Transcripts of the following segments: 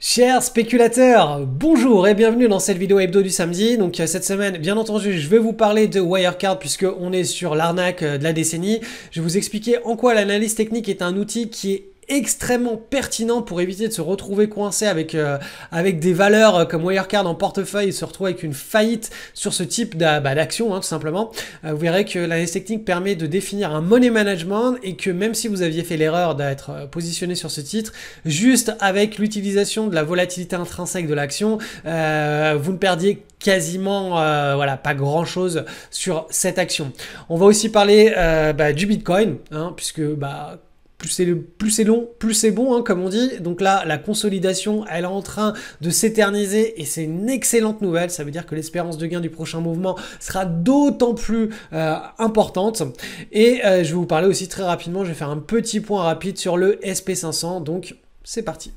Chers spéculateurs, bonjour et bienvenue dans cette vidéo hebdo du samedi. Donc euh, cette semaine, bien entendu, je vais vous parler de Wirecard puisque on est sur l'arnaque euh, de la décennie. Je vais vous expliquer en quoi l'analyse technique est un outil qui est extrêmement pertinent pour éviter de se retrouver coincé avec, euh, avec des valeurs euh, comme Wirecard en portefeuille et se retrouver avec une faillite sur ce type bah, d'action, hein, tout simplement. Euh, vous verrez que l'analyse technique permet de définir un money management et que même si vous aviez fait l'erreur d'être positionné sur ce titre, juste avec l'utilisation de la volatilité intrinsèque de l'action, vous ne perdiez quasiment voilà pas grand chose sur cette action. On va aussi parler bah, du Bitcoin hein, puisque bah plus c'est long, plus c'est bon, hein, comme on dit. Donc là, la consolidation, elle est en train de s'éterniser et c'est une excellente nouvelle. Ça veut dire que l'espérance de gain du prochain mouvement sera d'autant plus euh, importante. Et euh, je vais vous parler aussi très rapidement, je vais faire un petit point rapide sur le SP500. Donc c'est parti.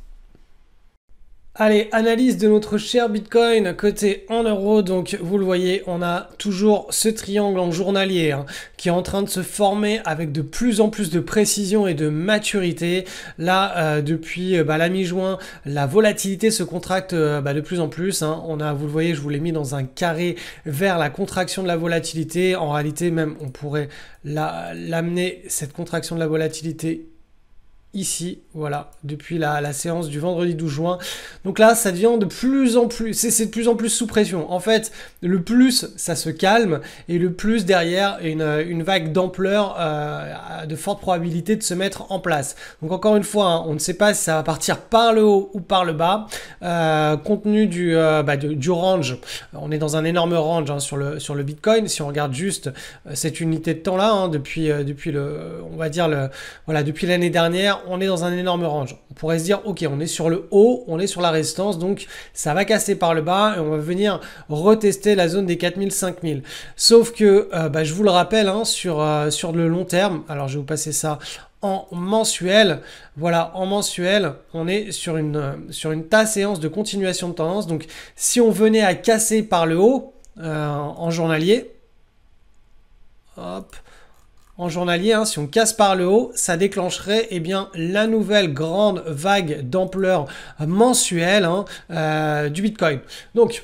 Allez, analyse de notre cher Bitcoin côté en euros. Donc, vous le voyez, on a toujours ce triangle en journalier hein, qui est en train de se former avec de plus en plus de précision et de maturité. Là, euh, depuis euh, bah, la mi-juin, la volatilité se contracte euh, bah, de plus en plus. Hein. On a, vous le voyez, je vous l'ai mis dans un carré vers la contraction de la volatilité. En réalité, même, on pourrait l'amener cette contraction de la volatilité ici, voilà, depuis la, séance du vendredi 12 juin. Donc là, ça devient de plus en plus, c'est de plus en plus sous pression. En fait, le plus, ça se calme, et le plus derrière, une, vague d'ampleur euh, de forte probabilité de se mettre en place. Donc encore une fois, hein, on ne sait pas si ça va partir par le haut ou par le bas. Euh, compte tenu du, euh, bah, du range, on est dans un énorme range hein, sur, le, sur le Bitcoin. Si on regarde juste euh, cette unité de temps-là, hein, depuis, depuis le, on va dire, le, voilà, depuis l'année dernière, on est dans un énorme range. On pourrait se dire, ok, on est sur le haut, on est sur la résistance, donc ça va casser par le bas et on va venir retester la zone des 4000, 5000. Sauf que, euh, bah, je vous le rappelle, hein, sur, euh, sur le long terme, alors je vais vous passer ça en mensuel. Voilà, en mensuel, on est sur une, tasse euh, sur une séance de continuation de tendance. Donc, si on venait à casser par le haut en journalier, hop, en journalier, hein, si on casse par le haut, ça déclencherait eh bien, la nouvelle grande vague d'ampleur mensuelle hein, euh, du Bitcoin. Donc,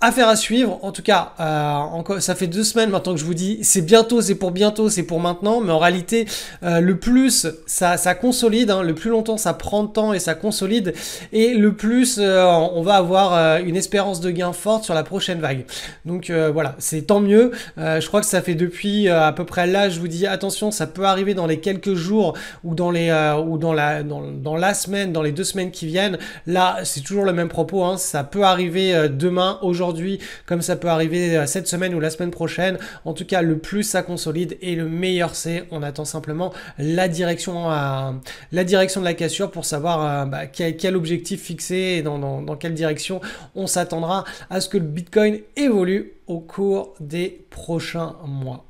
affaire à suivre. En tout cas, euh, ça fait deux semaines maintenant que je vous dis c'est bientôt, c'est pour bientôt, c'est pour maintenant. Mais en réalité, euh, le plus ça, ça consolide, hein, le plus longtemps ça prend de temps et ça consolide. Et le plus euh, on va avoir une espérance de gain forte sur la prochaine vague. Donc voilà, c'est tant mieux. je crois que ça fait depuis à peu près là, je vous dis attention, ça peut arriver dans les quelques jours ou dans les ou dans la dans, la semaine, dans les deux semaines qui viennent. Là, c'est toujours le même propos. Hein, ça peut arriver demain aujourd'hui, comme ça peut arriver euh, cette semaine ou la semaine prochaine. En tout cas, le plus ça consolide et le meilleur c'est. On attend simplement la direction, euh, la direction de la cassure pour savoir euh, bah, quel, objectif fixer et dans quelle direction on s'attendra à ce que le Bitcoin évolue au cours des prochains mois.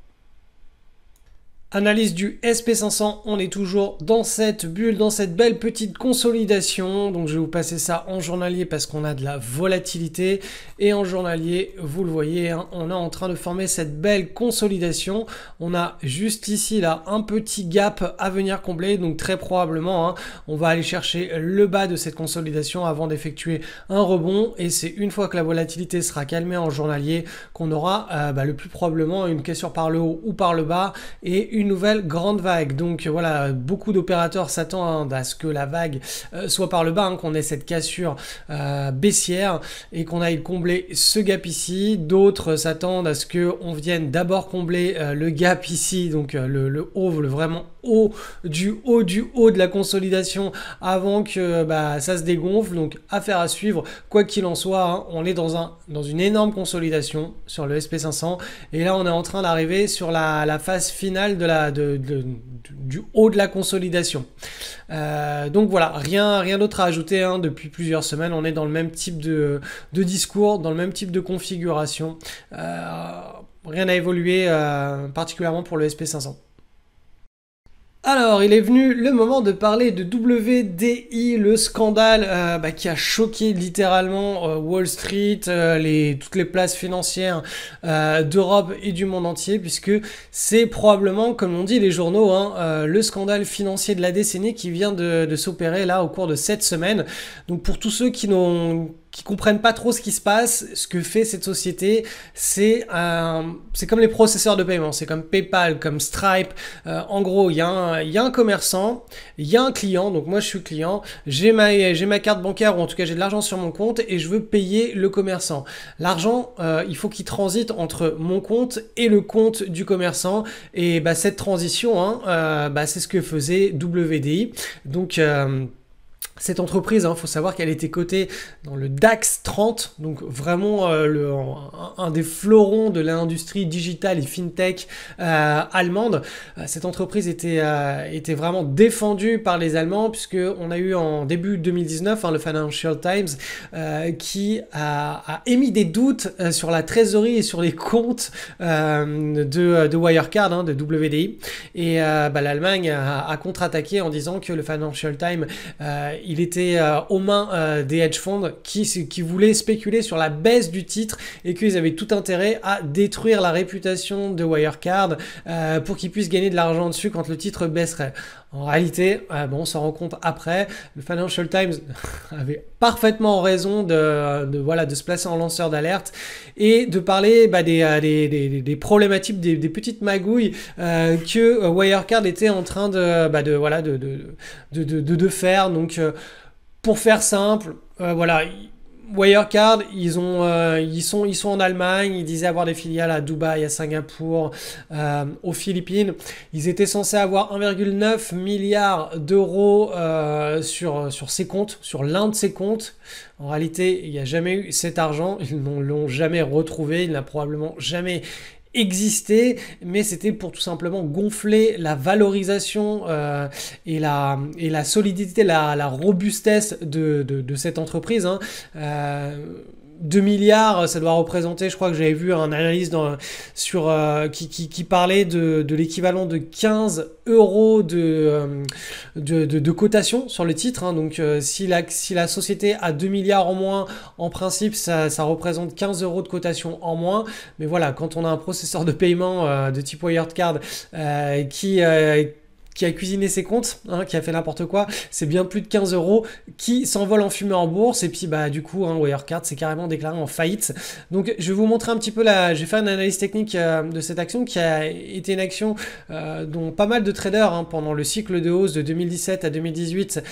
Analyse du SP500, on est toujours dans cette bulle, dans cette belle petite consolidation. Donc je vais vous passer ça en journalier parce qu'on a de la volatilité. Et en journalier, vous le voyez, hein, on est en train de former cette belle consolidation. On a juste ici là un petit gap à venir combler. Donc très probablement, hein, on va aller chercher le bas de cette consolidation avant d'effectuer un rebond. Et c'est une fois que la volatilité sera calmée en journalier qu'on aura euh, bah, le plus probablement une cassure par le haut ou par le bas. Et une nouvelle grande vague. Donc voilà, beaucoup d'opérateurs s'attendent à ce que la vague euh, soit par le bas, hein, qu'on ait cette cassure euh, baissière et qu'on aille combler ce gap ici. D'autres s'attendent à ce que on vienne d'abord combler euh, le gap ici, donc le, haut, le vraiment haut du haut du haut de la consolidation avant que bah, ça se dégonfle. Donc affaire à suivre. Quoi qu'il en soit, hein, on est dans, un, dans une énorme consolidation sur le SP500 et là on est en train d'arriver sur la, la phase finale de de, du haut de la consolidation. Euh, donc voilà, rien, rien d'autre à ajouter. Hein. Depuis plusieurs semaines, on est dans le même type de, discours, dans le même type de configuration. Euh, rien n'a évolué, euh, particulièrement pour le SP500. Alors, il est venu le moment de parler de WDI, le scandale euh, bah, qui a choqué littéralement euh, Wall Street, euh, les, toutes les places financières d'Europe et du monde entier, puisque c'est probablement, comme on dit les journaux, hein, le scandale financier de la décennie qui vient de, de s'opérer là au cours de cette semaine. Donc pour tous ceux qui n'ont qui comprennent pas trop ce qui se passe, ce que fait cette société, c'est c'est comme les processeurs de paiement, c'est comme PayPal, comme Stripe. Euh, en gros, il y, a un, y a un commerçant, il y a un client, donc moi je suis client, j'ai ma, j'ai ma carte bancaire ou en tout cas j'ai de l'argent sur mon compte et je veux payer le commerçant. L'argent, euh, il faut qu'il transite entre mon compte et le compte du commerçant et bah, cette transition, hein, euh, bah, c'est ce que faisait WDI. Donc cette entreprise, il hein, faut savoir qu'elle était cotée dans le DAX 30, donc vraiment euh, un, des florons de l'industrie digitale et fintech euh, allemande. Euh, cette entreprise était, vraiment défendue par les Allemands, puisqu'on a eu en début 2019 hein, le Financial Times qui a, émis des doutes sur la trésorerie et sur les comptes de, Wirecard, hein, de WDI. Et bah, l'Allemagne a, a contre-attaqué en disant que le Financial Times il était euh, aux mains euh, des hedge funds qui, voulaient spéculer sur la baisse du titre et qu'ils avaient tout intérêt à détruire la réputation de Wirecard euh, pour qu'ils puissent gagner de l'argent dessus quand le titre baisserait. En réalité, bon, on s'en rend compte après, le Financial Times avait parfaitement raison de, se placer en lanceur d'alerte et de parler bah, des, problématiques, des, petites magouilles que Wirecard était en train de, bah, faire. Donc, pour faire simple, euh, voilà, Wirecard, ils, ont, euh, ils, sont, ils sont en Allemagne, ils disaient avoir des filiales à Dubaï, à Singapour, euh, aux Philippines. Ils étaient censés avoir 1,9 milliard d'euros sur, sur ces comptes, sur l'un de ces comptes. En réalité, il n'y a jamais eu cet argent, ils ne l'ont jamais retrouvé, il n'a probablement jamais exister, mais c'était pour tout simplement gonfler la valorisation euh, et, la, et la solidité, la, la robustesse de, de, cette entreprise. Hein. Euh, 2 milliards, ça doit représenter, je crois que j'avais vu un analyse dans, sur, euh, qui, parlait de, l'équivalent de 15 euros euh, de, de, cotation sur le titre. Hein. Donc euh, si, la, si la société a 2 milliards en moins, en principe, ça, ça, représente 15 euros de cotation en moins. Mais voilà, quand on a un processeur de paiement de type Card qui qui a cuisiné ses comptes, hein, qui a fait n'importe quoi, c'est bien plus de 15 euros qui s'envole en fumée en bourse. Et puis, bah, du coup, hein, Wirecard s'est carrément déclaré en faillite. Donc, je vais vous montrer un petit peu la. J'ai fait une analyse technique euh, de cette action qui a été une action euh, dont pas mal de traders hein, pendant le cycle de hausse de 2017 à 2018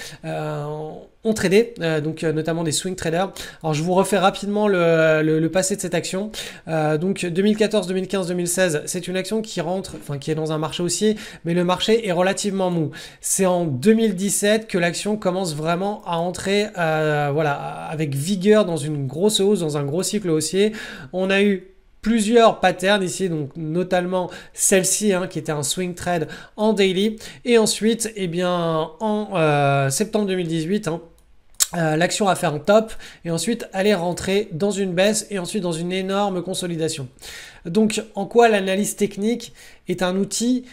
ont tradé, euh, donc euh, notamment des swing traders. Alors je vous refais rapidement le, passé de cette action. Euh, donc 2014, 2015, 2016, c'est une action qui rentre, enfin qui est dans un marché haussier, mais le marché est relativement mou. C'est en 2017 que l'action commence vraiment à entrer, voilà, avec vigueur dans une grosse hausse, dans un gros cycle haussier. On a eu plusieurs patterns ici, donc notamment celle-ci hein, qui était un swing trade en daily. Et ensuite, eh bien, en septembre 2018, hein, euh, l'action à faire en top et ensuite aller rentrer dans une baisse et ensuite dans une énorme consolidation. Donc en quoi l'analyse technique est un outil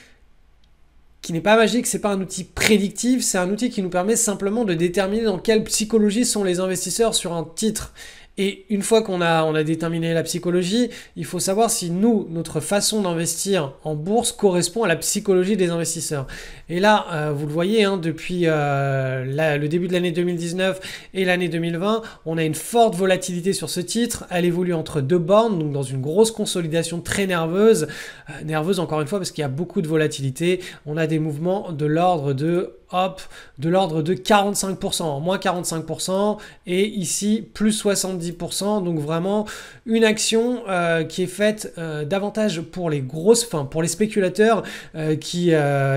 qui n'est pas magique, c'est pas un outil prédictif, c'est un outil qui nous permet simplement de déterminer dans quelle psychologie sont les investisseurs sur un titre. Et une fois qu'on a, déterminé la psychologie, il faut savoir si nous, notre façon d'investir en bourse correspond à la psychologie des investisseurs. Et là, euh, vous le voyez, hein, depuis euh, le début de l'année 2019 et l'année 2020, on a une forte volatilité sur ce titre. Elle évolue entre deux bornes, donc dans une grosse consolidation très nerveuse. Euh, nerveuse encore une fois parce qu'il y a beaucoup de volatilité. On a des mouvements de l'ordre de hop, de l'ordre de 45%, moins 45%, et ici plus 70%. Donc vraiment une action euh, qui est faite euh, davantage pour les grosses, fins, pour les spéculateurs euh, qui,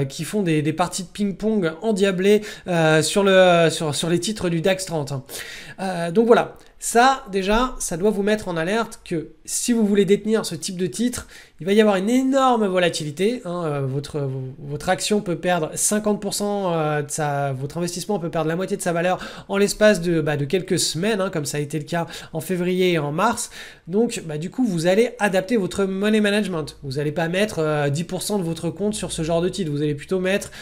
qui font des, parties de ping-pong endiablées sur, le, sur, les titres du DAX 30. donc voilà, ça, déjà, ça doit vous mettre en alerte que si vous voulez détenir ce type de titre, il va y avoir une énorme volatilité. Hein, euh, votre, votre action peut perdre 50% euh, de sa, votre investissement peut perdre la moitié de sa valeur en l'espace de, bah, de quelques semaines, hein, comme ça a été le cas en février et en mars. Donc, bah, du coup, vous allez adapter votre money management. Vous n'allez pas mettre 10% euh, de votre compte sur ce genre de titre. Vous allez plutôt mettre,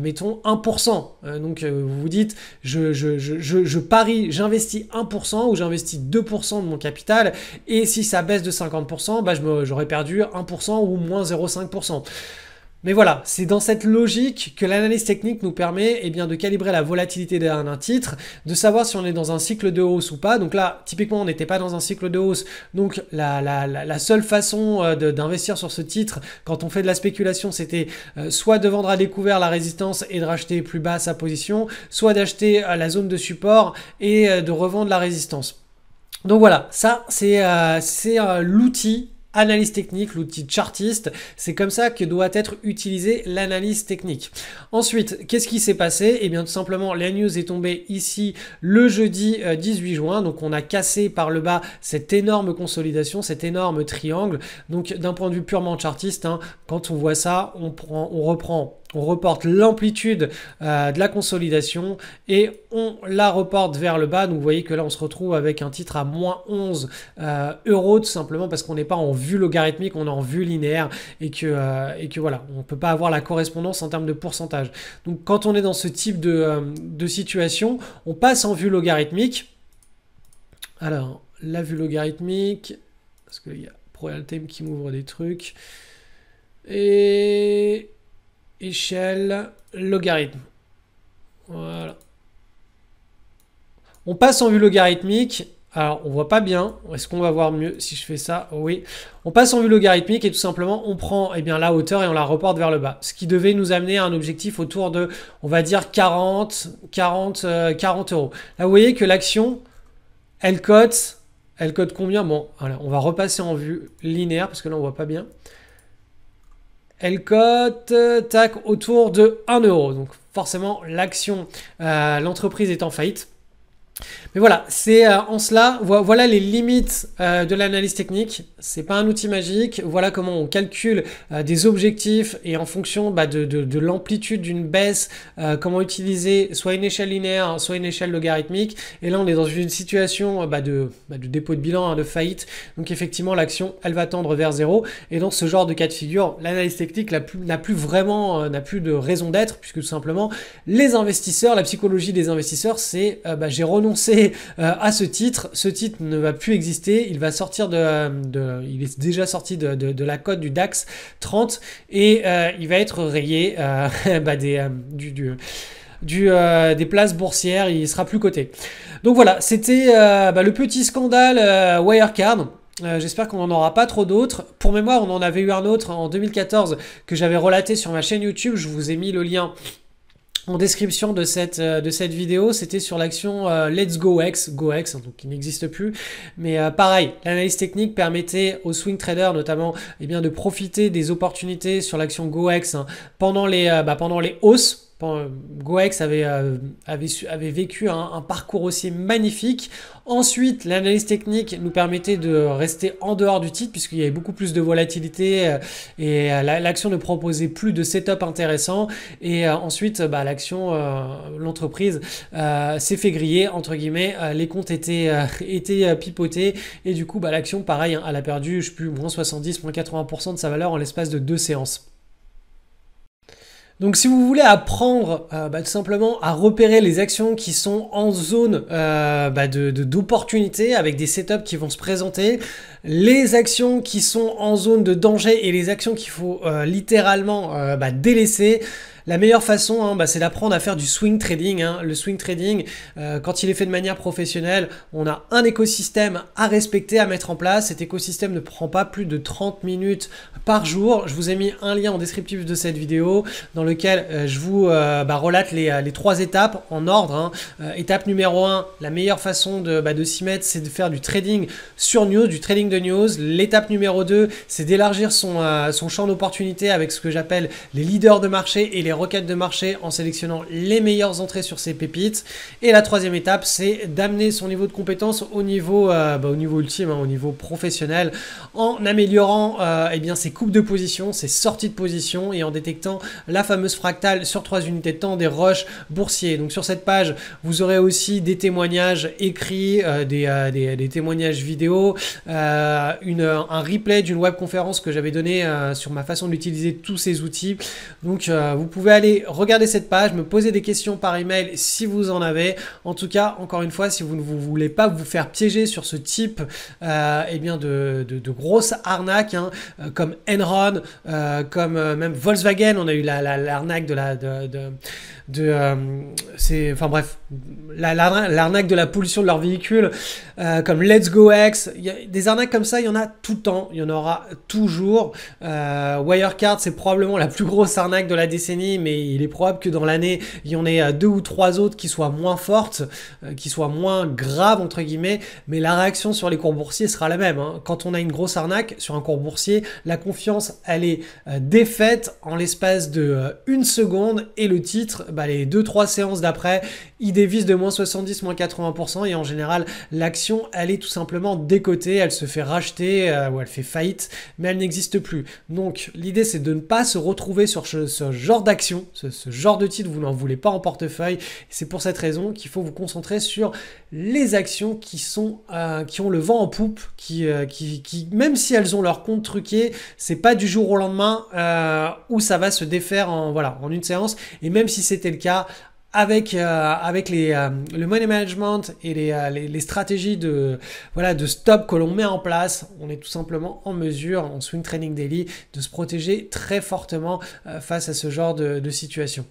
mettons, 1%. donc, vous vous dites, je, je, je parie, j'investis 1% ou j'investis investi 2% de mon capital et si ça baisse de 50%, bah, j'aurais perdu 1% ou moins 0,5%. Mais voilà, c'est dans cette logique que l'analyse technique nous permet eh bien, de calibrer la volatilité d'un titre, de savoir si on est dans un cycle de hausse ou pas. Donc là, typiquement, on n'était pas dans un cycle de hausse. Donc la, seule façon euh, d'investir sur ce titre quand on fait de la spéculation, c'était euh, soit de vendre à découvert la résistance et de racheter plus bas sa position, soit d'acheter euh, la zone de support et de revendre la résistance. Donc voilà, ça c'est l'outil analyse technique, l'outil chartiste. C'est comme ça que doit être utilisée l'analyse technique. Ensuite, qu'est-ce qui s'est passé Eh bien tout simplement, la news est tombée ici le jeudi 18 euh, juin. Donc on a cassé par le bas cette énorme consolidation, cet énorme triangle. Donc d'un point de vue purement chartiste, hein, quand on voit ça, on reprend on reporte l'amplitude euh, de la consolidation et on la reporte vers le bas. Donc vous voyez que là on se retrouve avec un titre à moins 11 euh, euros tout simplement parce qu'on n'est pas en vue logarithmique, on est en vue linéaire et que, euh, et que voilà, on ne peut pas avoir la correspondance en termes de pourcentage. Donc quand on est dans ce type de, situation, on passe en vue logarithmique. Alors la vue logarithmique, parce qu'il y a qui m'ouvre des trucs. Et échelle logarithme. Voilà. On passe en vue logarithmique. Alors, on voit pas bien. Est-ce qu'on va voir mieux si je fais ça Oui. On passe en vue logarithmique et tout simplement, on prend eh bien, la hauteur et on la reporte vers le bas. Ce qui devait nous amener à un objectif autour de, on va dire, 40, 40, 40 euros. Là, vous voyez que l'action, elle cote, elle cote combien Bon, voilà, on va repasser en vue linéaire parce que là, on voit pas bien. Elle cote, tac, autour de 1 euro. Donc forcément, l'action, euh, l'entreprise est en faillite. Mais voilà, c'est euh, en cela, voilà les limites euh, de l'analyse technique. C'est pas un outil magique. Voilà comment on calcule euh, des objectifs et en fonction bah, de, l'amplitude d'une baisse, comment utiliser soit une échelle linéaire, hein, soit une échelle logarithmique. Et là, on est dans une situation bah, bah, de, dépôt de bilan, hein, de faillite. Donc effectivement, l'action, elle va tendre vers zéro. Et dans ce genre de cas de figure, l'analyse technique n'a plus, vraiment, n'a plus de raison d'être, puisque tout simplement, les investisseurs, la psychologie des investisseurs, c'est j'ai renouvelé. Euh, à ce titre. Ce titre ne va plus exister. Il va sortir de, il est déjà sorti de, la cote du DAX 30 et euh, il va être rayé euh, bah, des, du, du, des places boursières, il sera plus coté. Donc voilà, c'était bah, le petit scandale Wirecard. J'espère qu'on n'en aura pas trop d'autres. Pour mémoire, on en avait eu un autre en 2014 que j'avais relaté sur ma chaîne YouTube. Je vous ai mis le lien en description de cette, euh, de cette vidéo, c'était sur l'action euh, Let's Go X, Go X, hein, donc qui n'existe plus. Mais euh, pareil, l'analyse technique permettait aux swing traders notamment eh bien, de profiter des opportunités sur l'action Go X hein, pendant, les, bah, pendant les hausses Goex avait, euh, avait, avait vécu un, parcours aussi magnifique. Ensuite, l'analyse technique nous permettait de rester en dehors du titre puisqu'il y avait beaucoup plus de volatilité euh, et euh, l'action ne proposait plus de setup intéressant. Et ensuite, bah, l'action, l'entreprise s'est fait griller, entre guillemets, les comptes étaient, étaient pipotés et du coup, bah, l'action, pareil, hein, elle a perdu, je sais plus, moins 70, moins 80% de sa valeur en l'espace de deux séances. Donc si vous voulez apprendre euh, bah, tout simplement à repérer les actions qui sont en zone euh, bah, d'opportunité avec des setups qui vont se présenter, les actions qui sont en zone de danger et les actions qu'il faut euh, littéralement bah, délaisser, la meilleure façon, hein, bah, c'est d'apprendre à faire du swing trading. Hein. Le swing trading, euh, quand il est fait de manière professionnelle, on a un écosystème à respecter, à mettre en place. Cet écosystème ne prend pas plus de 30 minutes par jour. Je vous ai mis un lien en descriptif de cette vidéo dans lequel euh, je vous euh, bah, relate les, trois étapes en ordre. Hein. étape numéro 1, la meilleure façon bah, de, s'y mettre, c'est de faire du trading sur news, du trading de news. L'étape numéro 2, c'est d'élargir son, son champ d'opportunités avec ce que j'appelle les leaders de marché et les requêtes de marché en sélectionnant les meilleures entrées sur ces pépites. Et la troisième étape, c'est d'amener son niveau de compétence au niveau, euh, bah, au niveau ultime, hein, au niveau professionnel, en améliorant et euh, eh bien, ses coupes de position, ses sorties de position et en détectant la fameuse fractale sur trois unités de temps des roches boursiers. Donc sur cette page, vous aurez aussi des témoignages écrits, euh, des, témoignages vidéo, une, un replay d'une web conférence que j'avais donné sur ma façon d'utiliser tous ces outils. Donc vous pouvez pouvez aller regarder cette page, me poser des questions par email si vous en avez. En tout cas, encore une fois, si vous ne voulez pas vous faire piéger sur ce type euh, eh bien de, de, grosses arnaques, hein, euh, comme Enron, euh, comme euh, même Volkswagen, on a eu l'arnaque la, de la... De, de c'est enfin bref l'arnaque de la pollution de leur véhicule comme Let's Go X des arnaques comme ça il y en a tout le temps il y en aura toujours Wirecard c'est probablement la plus grosse arnaque de la décennie mais il est probable que dans l'année, il y en ait euh, deux ou trois autres qui soient moins fortes, euh, qui soient moins graves, entre guillemets, mais la réaction sur les cours boursiers sera la même. Hein. Quand on a une grosse arnaque sur un cours boursier, la confiance, elle est euh, défaite en l'espace de une seconde, et le titre, bah, les deux, trois séances d'après, il dévisse de moins 70, moins 80%, et en général, l'action, elle est tout simplement décotée, elle se fait racheter, ou elle fait faillite, mais elle n'existe plus. Donc, l'idée, c'est de ne pas se retrouver sur ce, ce genre d'action ce, genre de titre, vous n'en voulez pas en portefeuille. C'est pour cette raison qu'il faut vous concentrer sur les actions qui, sont, euh, qui ont le vent en poupe, qui, euh, qui, qui, même si elles ont leur compte truqué, c'est pas du jour au lendemain euh, où ça va se défaire en, voilà, en une séance. Et même si c'était le cas, avec, euh, avec euh, le money management et les, euh, stratégies de, voilà, stop que l'on met en place, on est tout simplement en mesure, en swing training daily, de se protéger très fortement face à ce genre de situation.